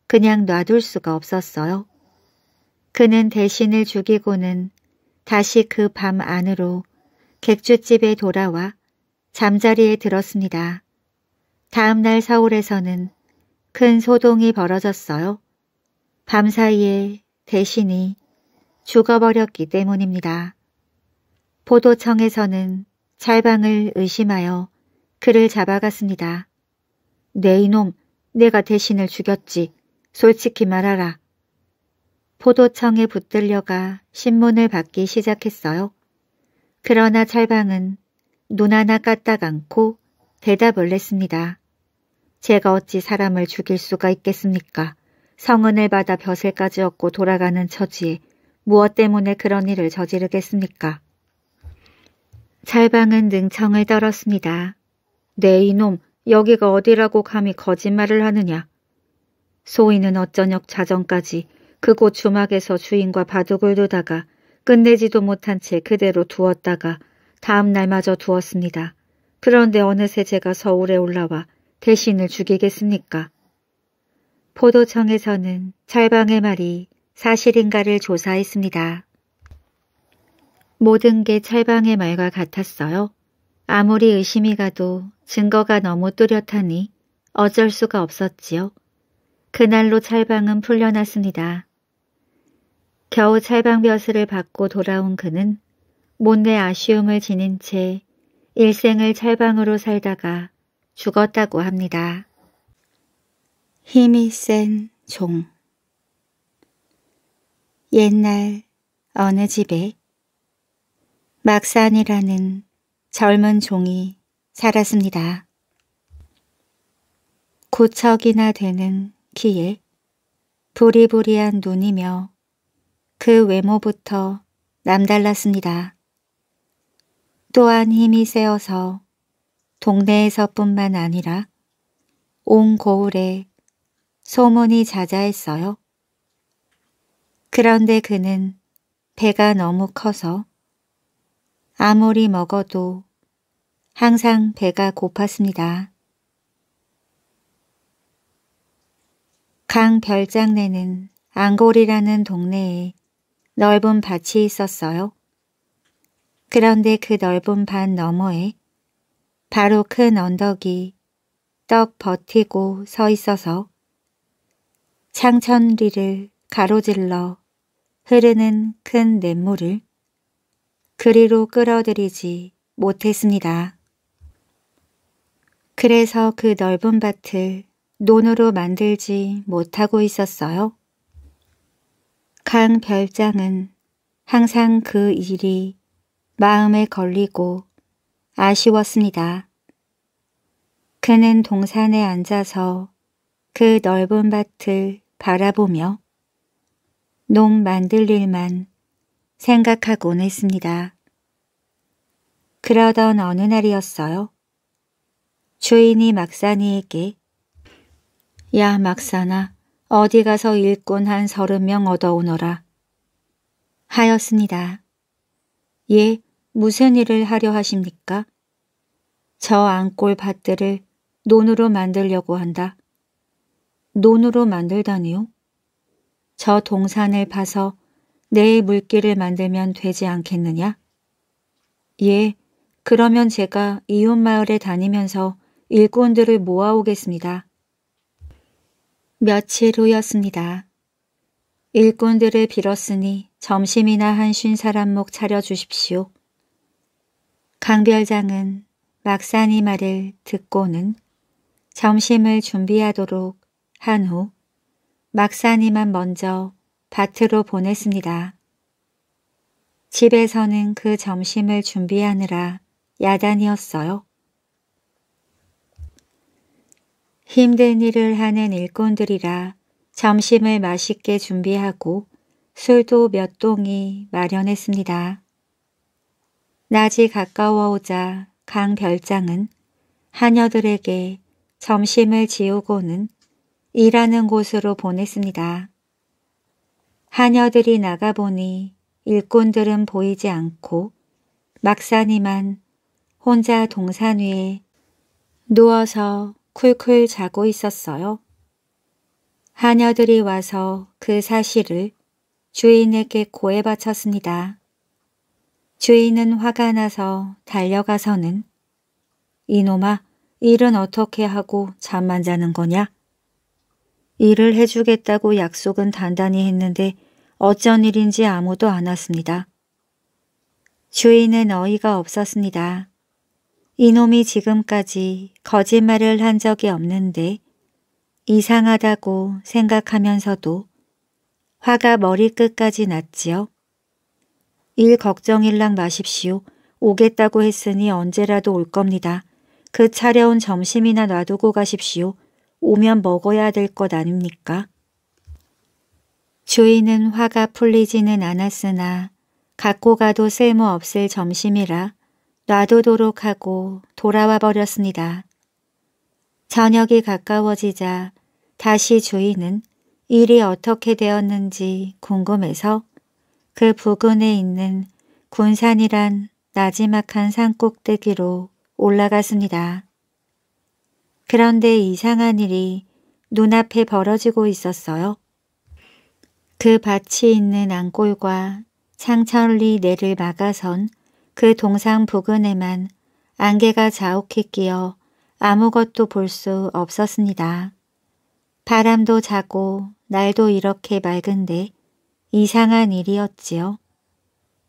그냥 놔둘 수가 없었어요. 그는 대신을 죽이고는 다시 그 밤 안으로 객주집에 돌아와 잠자리에 들었습니다. 다음 날 서울에서는 큰 소동이 벌어졌어요. 밤사이에 대신이 죽어버렸기 때문입니다. 보도청에서는 찰방을 의심하여 그를 잡아갔습니다. 네 이놈, 내가 대신을 죽였지. 솔직히 말하라. 포도청에 붙들려가 신문을 받기 시작했어요. 그러나 찰방은 눈 하나 까딱 않고 대답을 냈습니다. 제가 어찌 사람을 죽일 수가 있겠습니까? 성은을 받아 벼슬까지 얻고 돌아가는 처지에 무엇 때문에 그런 일을 저지르겠습니까? 찰방은 능청을 떨었습니다. 네 이놈, 여기가 어디라고 감히 거짓말을 하느냐? 소인은 어쩌녁 자정까지 그곳 주막에서 주인과 바둑을 두다가 끝내지도 못한 채 그대로 두었다가 다음 날마저 두었습니다. 그런데 어느새 제가 서울에 올라와 대신을 죽이겠습니까? 포도청에서는 철방의 말이 사실인가를 조사했습니다. 모든 게 철방의 말과 같았어요. 아무리 의심이 가도 증거가 너무 뚜렷하니 어쩔 수가 없었지요. 그날로 찰방은 풀려났습니다. 겨우 찰방벼슬을 받고 돌아온 그는 못내 아쉬움을 지닌 채 일생을 찰방으로 살다가 죽었다고 합니다. 힘이 센 종 옛날 어느 집에 막산이라는 젊은 종이 살았습니다. 고척이나 되는 키에 부리부리한 눈이며 그 외모부터 남달랐습니다. 또한 힘이 세어서 동네에서뿐만 아니라 온 고을에 소문이 자자했어요. 그런데 그는 배가 너무 커서 아무리 먹어도 항상 배가 고팠습니다. 강 별장내는 안골이라는 동네에 넓은 밭이 있었어요. 그런데 그 넓은 밭 너머에 바로 큰 언덕이 떡 버티고 서 있어서 창천리를 가로질러 흐르는 큰 냇물을 그리로 끌어들이지 못했습니다. 그래서 그 넓은 밭을 논으로 만들지 못하고 있었어요. 강 별장은 항상 그 일이 마음에 걸리고 아쉬웠습니다. 그는 동산에 앉아서 그 넓은 밭을 바라보며 농 만들 일만 생각하곤 했습니다. 그러던 어느 날이었어요. 주인이 막사니에게 야 막사나 어디 가서 일꾼 한 서른 명 얻어오너라. 하였습니다. 예, 무슨 일을 하려 하십니까? 저 안골 밭들을 논으로 만들려고 한다. 논으로 만들다니요? 저 동산을 파서 내의 물길을 만들면 되지 않겠느냐? 예, 그러면 제가 이웃마을에 다니면서 일꾼들을 모아오겠습니다. 며칠 후였습니다. 일꾼들을 빌었으니 점심이나 한 쉰 사람 목 차려주십시오. 강별장은 막산이 말을 듣고는 점심을 준비하도록 한 후 막산이만 먼저 밭으로 보냈습니다. 집에서는 그 점심을 준비하느라 야단이었어요. 힘든 일을 하는 일꾼들이라 점심을 맛있게 준비하고 술도 몇 동이 마련했습니다. 낮이 가까워오자 강 별장은 하녀들에게 점심을 지우고는 일하는 곳으로 보냈습니다. 하녀들이 나가보니 일꾼들은 보이지 않고 막사니만 혼자 동산 위에 누워서 쿨쿨 자고 있었어요. 하녀들이 와서 그 사실을 주인에게 고해 바쳤습니다. 주인은 화가 나서 달려가서는 이놈아 일은 어떻게 하고 잠만 자는 거냐? 일을 해주겠다고 약속은 단단히 했는데 어쩐 일인지 아무도 안 왔습니다. 주인은 어이가 없었습니다. 이놈이 지금까지 거짓말을 한 적이 없는데 이상하다고 생각하면서도 화가 머리끝까지 났지요. 일 걱정일랑 마십시오. 오겠다고 했으니 언제라도 올 겁니다. 그 차려온 점심이나 놔두고 가십시오. 오면 먹어야 될 것 아닙니까? 주인은 화가 풀리지는 않았으나 갖고 가도 쓸모없을 점심이라 놔두도록 하고 돌아와 버렸습니다. 저녁이 가까워지자 다시 주인은 일이 어떻게 되었는지 궁금해서 그 부근에 있는 군산이란 나지막한 산꼭대기로 올라갔습니다. 그런데 이상한 일이 눈앞에 벌어지고 있었어요. 그 밭이 있는 앙골과 창천리 내를 막아선 그 동상 부근에만 안개가 자욱히 끼어 아무것도 볼 수 없었습니다. 바람도 자고 날도 이렇게 맑은데 이상한 일이었지요.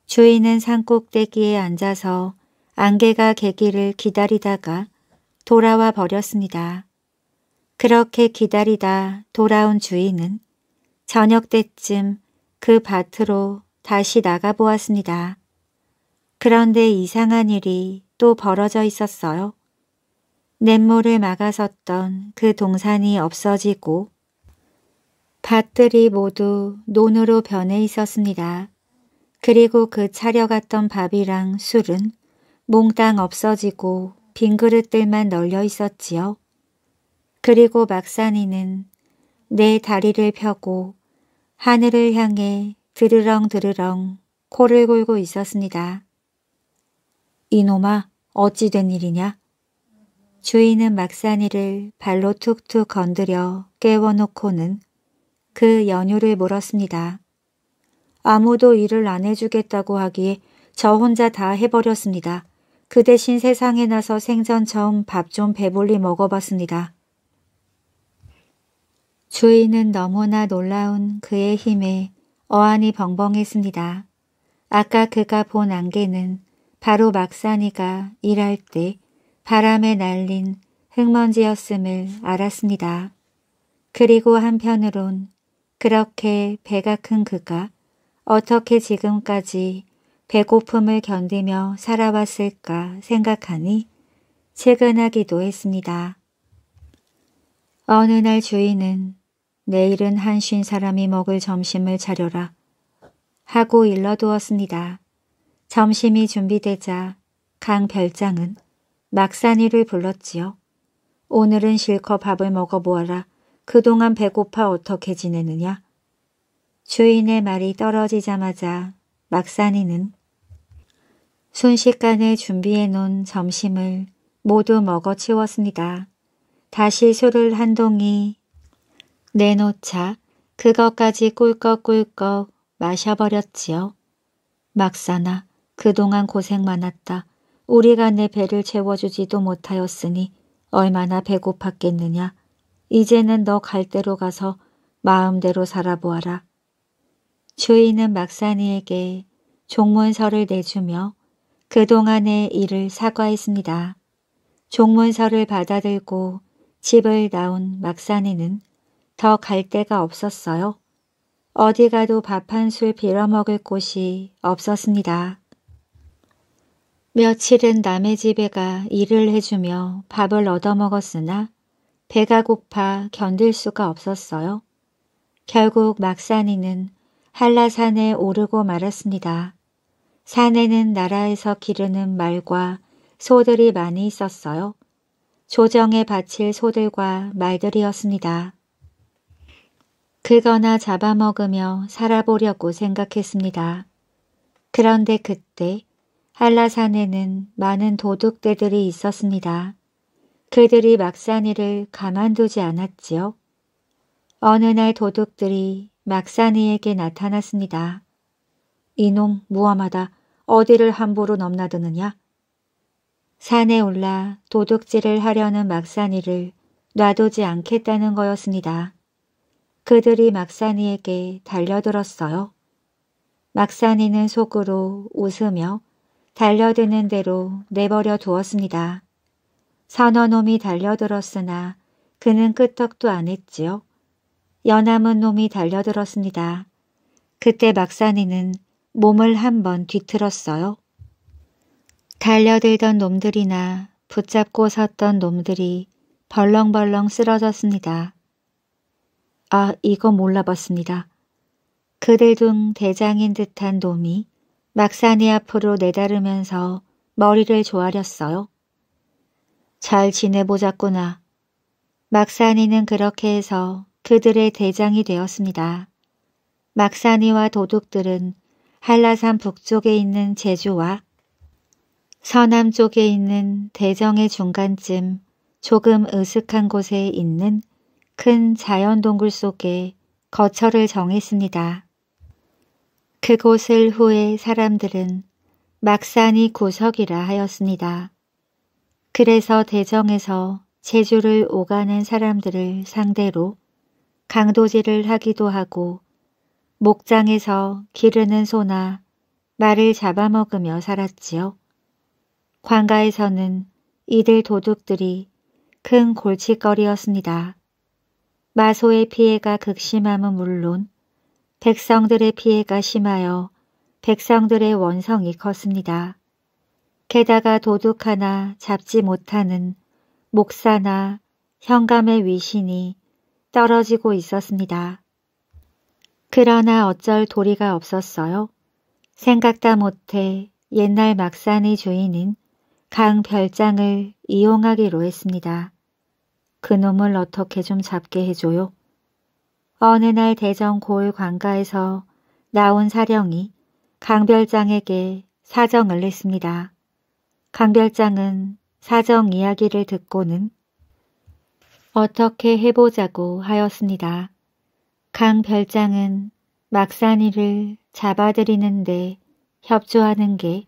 주인은 산꼭대기에 앉아서 안개가 개기를 기다리다가 돌아와 버렸습니다. 그렇게 기다리다 돌아온 주인은 저녁 때쯤 그 밭으로 다시 나가보았습니다. 그런데 이상한 일이 또 벌어져 있었어요. 냇물을 막아섰던 그 동산이 없어지고 밭들이 모두 논으로 변해 있었습니다. 그리고 그 차려갔던 밥이랑 술은 몽땅 없어지고 빈 그릇들만 널려 있었지요. 그리고 막산이는 내 다리를 펴고 하늘을 향해 드르렁 드르렁 코를 골고 있었습니다. 이놈아 어찌 된 일이냐. 주인은 막사니를 발로 툭툭 건드려 깨워놓고는 그 연유를 물었습니다. 아무도 일을 안 해주겠다고 하기에 저 혼자 다 해버렸습니다. 그 대신 세상에 나서 생전 처음 밥 좀 배불리 먹어봤습니다. 주인은 너무나 놀라운 그의 힘에 어안이 벙벙했습니다. 아까 그가 본 안개는 바로 막사니가 일할 때 바람에 날린 흙먼지였음을 알았습니다. 그리고 한편으론 그렇게 배가 큰 그가 어떻게 지금까지 배고픔을 견디며 살아왔을까 생각하니 측근하기도 했습니다. 어느 날 주인은 내일은 한 쉰 사람이 먹을 점심을 차려라 하고 일러두었습니다. 점심이 준비되자 강별장은 막산이를 불렀지요. 오늘은 실컷 밥을 먹어보아라. 그동안 배고파 어떻게 지내느냐. 주인의 말이 떨어지자마자 막산이는 순식간에 준비해놓은 점심을 모두 먹어치웠습니다. 다시 술을 한 동이 내놓자 그것까지 꿀꺽꿀꺽 마셔버렸지요. 막사나 그동안 고생 많았다. 우리가 내 배를 채워주지도 못하였으니 얼마나 배고팠겠느냐. 이제는 너 갈대로 가서 마음대로 살아보아라. 주인은 막사니에게 종문서를 내주며 그동안의 일을 사과했습니다. 종문서를 받아들고 집을 나온 막사니는 더 갈 데가 없었어요. 어디 가도 밥 한 술 빌어먹을 곳이 없었습니다. 며칠은 남의 집에 가 일을 해주며 밥을 얻어먹었으나 배가 고파 견딜 수가 없었어요. 결국 막산이는 한라산에 오르고 말았습니다. 산에는 나라에서 기르는 말과 소들이 많이 있었어요. 조정에 바칠 소들과 말들이었습니다. 그거나 잡아먹으며 살아보려고 생각했습니다. 그런데 그때 한라산에는 많은 도둑대들이 있었습니다. 그들이 막산이를 가만두지 않았지요. 어느 날 도둑들이 막산이에게 나타났습니다. 이놈 무엄하다 어디를 함부로 넘나드느냐? 산에 올라 도둑질을 하려는 막산이를 놔두지 않겠다는 거였습니다. 그들이 막산이에게 달려들었어요. 막산이는 속으로 웃으며 달려드는 대로 내버려 두었습니다. 선어놈이 달려들었으나 그는 끄떡도 안 했지요. 연암은 놈이 달려들었습니다. 그때 막사니는 몸을 한번 뒤틀었어요. 달려들던 놈들이나 붙잡고 섰던 놈들이 벌렁벌렁 쓰러졌습니다. 아, 이거 몰라봤습니다. 그들 중 대장인 듯한 놈이 막사니 앞으로 내다르면서 머리를 조아렸어요. 잘 지내보자꾸나. 막사니는 그렇게 해서 그들의 대장이 되었습니다. 막사니와 도둑들은 한라산 북쪽에 있는 제주와 서남쪽에 있는 대정의 중간쯤 조금 으슥한 곳에 있는 큰 자연동굴 속에 거처를 정했습니다. 그곳을 후에 사람들은 막산이 구석이라 하였습니다. 그래서 대정에서 제주를 오가는 사람들을 상대로 강도질을 하기도 하고 목장에서 기르는 소나 말을 잡아먹으며 살았지요. 관가에서는 이들 도둑들이 큰 골칫거리였습니다. 마소의 피해가 극심함은 물론 백성들의 피해가 심하여 백성들의 원성이 컸습니다. 게다가 도둑 하나 잡지 못하는 목사나 현감의 위신이 떨어지고 있었습니다. 그러나 어쩔 도리가 없었어요. 생각다 못해 옛날 막산의 주인은 강 별장을 이용하기로 했습니다. 그놈을 어떻게 좀 잡게 해줘요. 어느 날 대전 고을 관가에서 나온 사령이 강별장에게 사정을 냈습니다. 강별장은 사정 이야기를 듣고는 어떻게 해보자고 하였습니다. 강별장은 막산이를 잡아들이는데 협조하는 게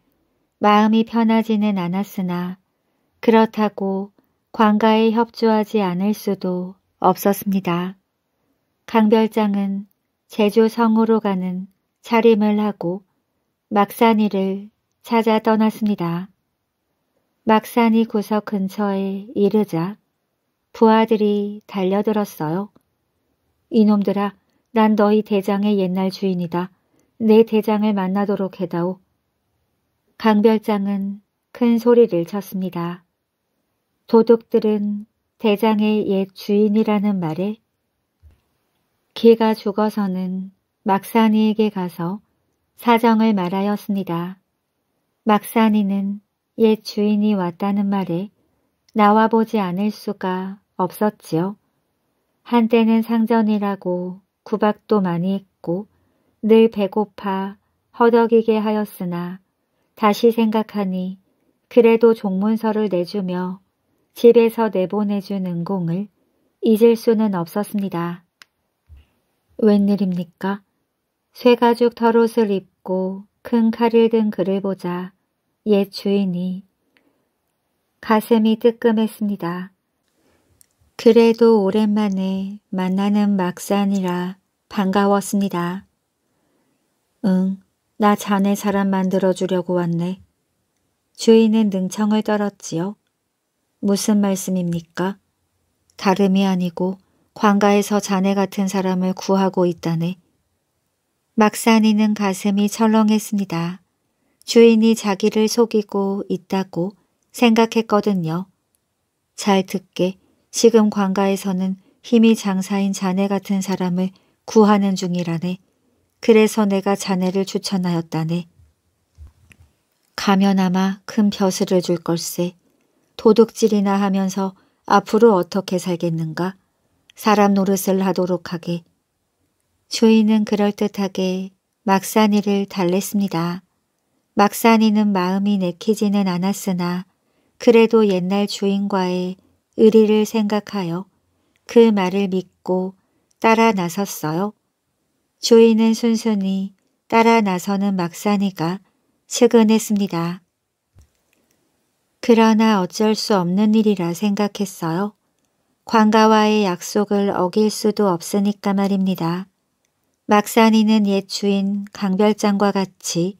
마음이 편하지는 않았으나 그렇다고 광가에 협조하지 않을 수도 없었습니다. 강별장은 제주 성으로 가는 차림을 하고 막산이를 찾아 떠났습니다. 막산이 구석 근처에 이르자 부하들이 달려들었어요. 이놈들아, 난 너희 대장의 옛날 주인이다. 내 대장을 만나도록 해다오. 강별장은 큰 소리를 쳤습니다. 도둑들은 대장의 옛 주인이라는 말에 걔가 죽어서는 막사니에게 가서 사정을 말하였습니다. 막사니는 옛 주인이 왔다는 말에 나와보지 않을 수가 없었지요. 한때는 상전이라고 구박도 많이 했고 늘 배고파 허덕이게 하였으나 다시 생각하니 그래도 종문서를 내주며 집에서 내보내준 은공을 잊을 수는 없었습니다. 웬일입니까? 쇠가죽 털옷을 입고 큰 칼을 든 그를 보자 옛 예, 주인이 가슴이 뜨끔했습니다. 그래도 오랜만에 만나는 막산이라 반가웠습니다. 응, 나 자네 사람 만들어주려고 왔네. 주인은 능청을 떨었지요. 무슨 말씀입니까? 다름이 아니고 광가에서 자네 같은 사람을 구하고 있다네. 막산이는 가슴이 철렁했습니다. 주인이 자기를 속이고 있다고 생각했거든요. 잘 듣게 지금 광가에서는 힘이 장사인 자네 같은 사람을 구하는 중이라네. 그래서 내가 자네를 추천하였다네. 가면아마 큰 벼슬을 줄 걸세. 도둑질이나 하면서 앞으로 어떻게 살겠는가? 사람 노릇을 하도록 하게 주인은 그럴듯하게 막산이를 달랬습니다. 막산이는 마음이 내키지는 않았으나 그래도 옛날 주인과의 의리를 생각하여 그 말을 믿고 따라 나섰어요. 주인은 순순히 따라 나서는 막산이가 측은했습니다. 그러나 어쩔 수 없는 일이라 생각했어요. 광가와의 약속을 어길 수도 없으니까 말입니다. 막산이는 옛 주인 강별장과 같이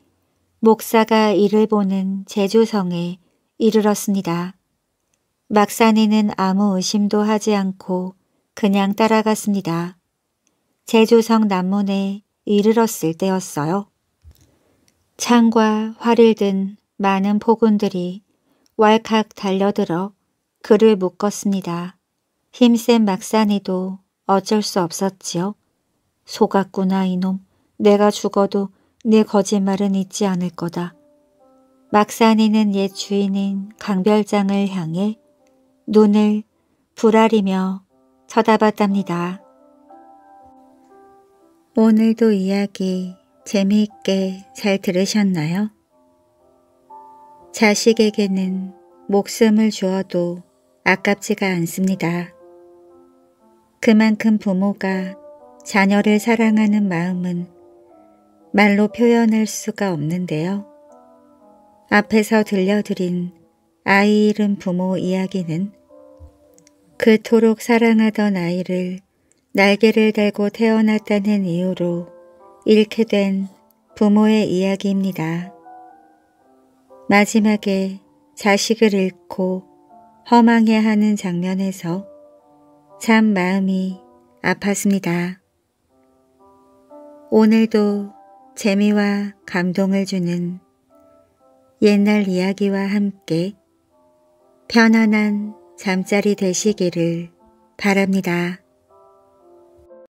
목사가 이를 보는 제주성에 이르렀습니다. 막산이는 아무 의심도 하지 않고 그냥 따라갔습니다. 제주성 남문에 이르렀을 때였어요. 창과 활을 든 많은 포군들이 왈칵 달려들어 그를 묶었습니다. 힘센 막산이도 어쩔 수 없었지요. 속았구나 이놈. 내가 죽어도 내 거짓말은 잊지 않을 거다. 막산이는 옛 주인인 강별장을 향해 눈을 불아리며 쳐다봤답니다. 오늘도 이야기 재미있게 잘 들으셨나요? 자식에게는 목숨을 주어도 아깝지가 않습니다. 그만큼 부모가 자녀를 사랑하는 마음은 말로 표현할 수가 없는데요. 앞에서 들려드린 아이 이름 부모 이야기는 그토록 사랑하던 아이를 날개를 달고 태어났다는 이유로 잃게 된 부모의 이야기입니다. 마지막에 자식을 잃고 허망해하는 장면에서 참 마음이 아팠습니다. 오늘도 재미와 감동을 주는 옛날 이야기와 함께 편안한 잠자리 되시기를 바랍니다.